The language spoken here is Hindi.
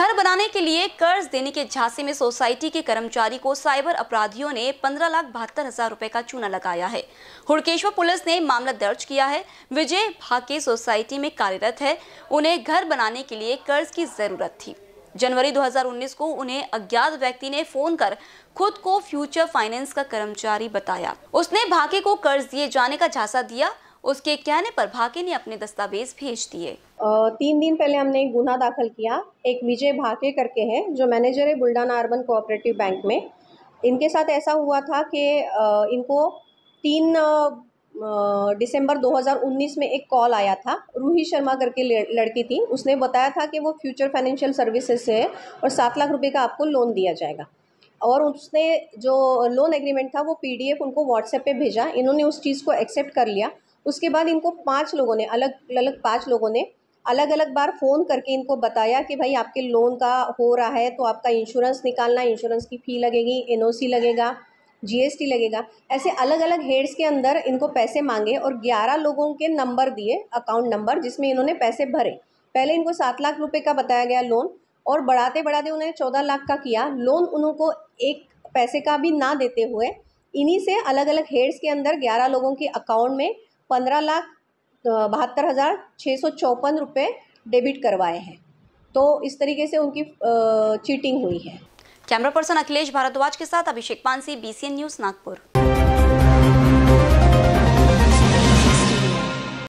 घर बनाने के लिए कर्ज देने के झांसे में सोसाइटी के कर्मचारी को साइबर अपराधियों ने पंद्रह लाख बहत्तर हजार रूपए का चूना लगाया है हुड़केश्वर पुलिस ने मामला दर्ज किया है विजय भाके सोसाइटी में कार्यरत है उन्हें घर बनाने के लिए कर्ज की जरूरत थी जनवरी 2019 को उन्हें अज्ञात व्यक्ति ने फोन कर खुद को फ्यूचर फाइनेंस का कर्मचारी बताया उसने भाके को कर्ज दिए जाने का झांसा दिया उसके कहने पर भाके ने अपने दस्तावेज भेज दिए तीन दिन पहले हमने एक गुना दाखिल किया एक विजय भाके करके हैं जो मैनेजर है बुल्डाना अर्बन कोऑपरेटिव बैंक में इनके साथ ऐसा हुआ था कि इनको तीन दिसंबर 2019 में एक कॉल आया था रूही शर्मा करके लड़की थी उसने बताया था कि वो फ्यूचर फाइनेंशियल सर्विसेज से है और सात लाख रुपये का आपको लोन दिया जाएगा और उसने जो लोन एग्रीमेंट था वो पीडीएफ उनको व्हाट्सएप पे भेजा इन्होंने उस चीज़ को एक्सेप्ट कर लिया उसके बाद इनको पाँच लोगों ने अलग अलग पाँच लोगों ने अलग अलग बार फ़ोन करके इनको बताया कि भाई आपके लोन का हो रहा है तो आपका इंश्योरेंस निकालना इंश्योरेंस की फ़ी लगेगी एन लगेगा जीएसटी लगेगा ऐसे अलग अलग हेड्स के अंदर इनको पैसे मांगे और ग्यारह लोगों के नंबर दिए अकाउंट नंबर जिसमें इन्होंने पैसे भरे पहले इनको सात लाख रुपये का बताया गया लोन और बढ़ाते बढ़ाते उन्हें चौदह लाख का किया लोन उनको एक पैसे का भी ना देते हुए इन्हीं से अलग अलग हेड्स के अंदर ग्यारह लोगों के अकाउंट में पंद्रह लाख बहत्तर हज़ार छः सौ चौपन रुपये डेबिट करवाए हैं तो इस तरीके से उनकी चीटिंग हुई है कैमरा पर्सन अखिलेश भारद्वाज के साथ अभिषेक पानसी बी न्यूज़ नागपुर